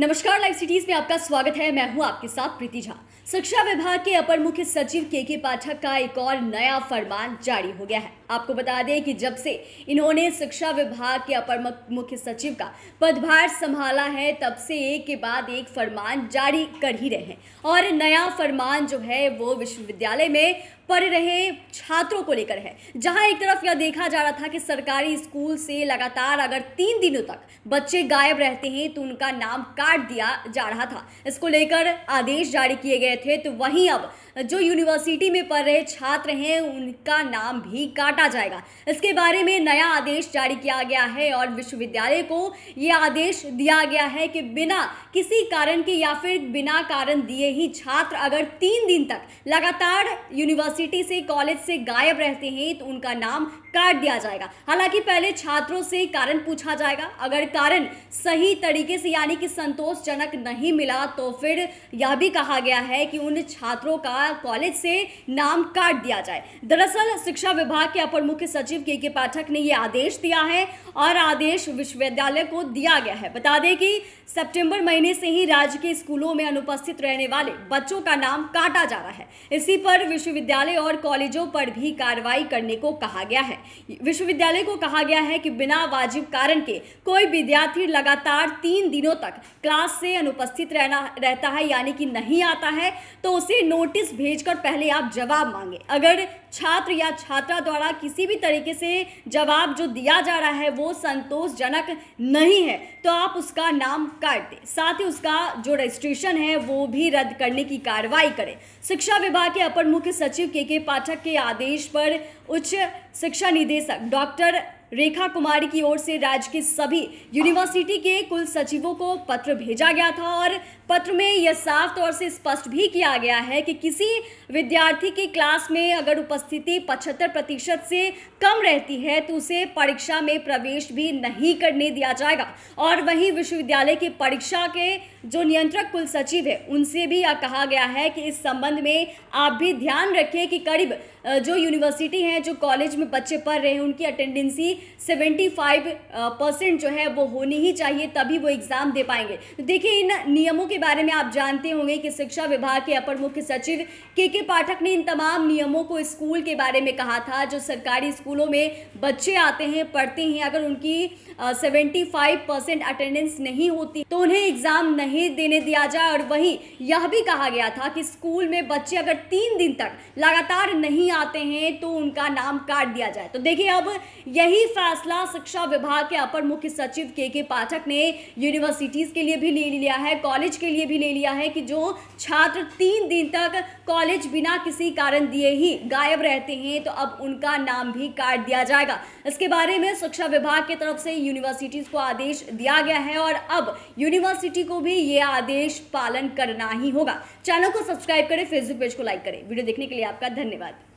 नमस्कार live cities में आपका स्वागत है मैं हूं आपके साथ प्रीति झा शिक्षा विभाग के अपर मुख्य सचिव के के पाठक का एक और नया फरमान जारी हो गया है आपको बता दें कि जब से इन्होंने शिक्षा विभाग के अपर मुख्य सचिव का पदभार संभाला है तब से एक के बाद एक फरमान जारी कर ही रहे हैं और नया फरमान जो है वो विश्वविद्यालय में पढ़ रहे छात्रों को लेकर है जहां एक तरफ यह देखा जा रहा था कि सरकारी स्कूल से लगातार अगर तीन दिनों तक बच्चे गायब रहते हैं तो उनका नाम काट दिया जा रहा था इसको लेकर आदेश जारी किए गए थे तो वहीं अब जो यूनिवर्सिटी में पढ़ रहे छात्र हैं उनका नाम भी काटा जाएगा इसके बारे में नया आदेश जारी किया गया है और विश्वविद्यालय को ये आदेश दिया गया है कि बिना किसी कारण के या फिर बिना कारण दिए ही छात्र अगर तीन दिन तक लगातार यूनिवर्सिटी यूनिवर्सिटी से कॉलेज से गायब रहते हैं तो उनका नाम काट दिया जाएगा हालांकि पहले छात्रों से कारण पूछा जाएगा अगर कारण सही तरीके से यानी कि संतोषजनक नहीं मिला तो फिर यह भी कहा गया है कि उन छात्रों का कॉलेज से नाम काट दिया जाए दरअसल शिक्षा विभाग के अपर मुख्य सचिव के के पाठक ने यह आदेश दिया है और आदेश विश्वविद्यालय को दिया गया है बता दें कि सितंबर महीने से ही राज्य के स्कूलों में अनुपस्थित रहने वाले बच्चों का नाम काटा जा रहा है इसी पर विश्वविद्यालय विश्वविद्यालय और कॉलेजों पर भी कार्रवाई करने को कहा गया है विश्वविद्यालय को कहा गया है कि बिना वाजिब कारण के कोई विद्यार्थी लगातार तीन दिनों तक क्लास से अनुपस्थित रहना रहता है यानी कि नहीं आता है तो उसे नोटिस भेजकर पहले आप जवाब मांगे अगर छात्र या छात्रा द्वारा किसी भी तरीके से जवाब जो दिया जा रहा है वो संतोषजनक नहीं है तो आप उसका नाम काट दें साथ ही उसका जो रजिस्ट्रेशन है वो भी रद्द करने की कार्रवाई करें शिक्षा विभाग के अपर मुख्य सचिव के के पाठक के आदेश पर उच्च शिक्षा निदेशक डॉक्टर रेखा कुमारी की ओर से राज्य के सभी यूनिवर्सिटी के कुल सचिवों को पत्र भेजा गया था और पत्र में यह साफ तौर से स्पष्ट भी किया गया है कि किसी विद्यार्थी की क्लास में अगर उपस्थिति 75 प्रतिशत से कम रहती है तो उसे परीक्षा में प्रवेश भी नहीं करने दिया जाएगा और वहीं विश्वविद्यालय के परीक्षा के जो नियंत्रक कुल सचिव है उनसे भी यह कहा गया है कि इस संबंध में आप भी ध्यान रखें कि करीब जो यूनिवर्सिटी हैं जो कॉलेज में बच्चे पढ़ रहे हैं उनकी अटेंडेंसी 75 परसेंट जो है वो होनी ही चाहिए तभी वो एग्ज़ाम दे पाएंगे तो देखिए इन नियमों के बारे में आप जानते होंगे कि शिक्षा विभाग के अपर मुख्य सचिव के के पाठक ने इन तमाम नियमों को स्कूल के बारे में कहा था जो सरकारी स्कूलों में बच्चे आते हैं पढ़ते हैं अगर उनकी सेवेंटी अटेंडेंस नहीं होती तो उन्हें एग्ज़ाम नहीं देने दिया जाए और वहीं यह भी कहा गया था कि स्कूल में बच्चे अगर तीन दिन तक लगातार नहीं आते हैं तो उनका नाम काट दिया जाए तो देखिए अब यही यही फैसला शिक्षा विभाग के अपर मुख्य सचिव के के पाठक ने यूनिवर्सिटीज़ के लिए भी ले लिया है कॉलेज के लिए भी ले लिया है कि जो छात्र तीन दिन तक कॉलेज बिना किसी कारण दिए ही गायब रहते हैं तो अब उनका नाम भी काट दिया जाएगा इसके बारे में शिक्षा विभाग की तरफ से यूनिवर्सिटीज़ को आदेश दिया गया है और अब यूनिवर्सिटी को भी ये आदेश पालन करना ही होगा चैनल को सब्सक्राइब करें फेसबुक पेज को लाइक करें वीडियो देखने के लिए आपका धन्यवाद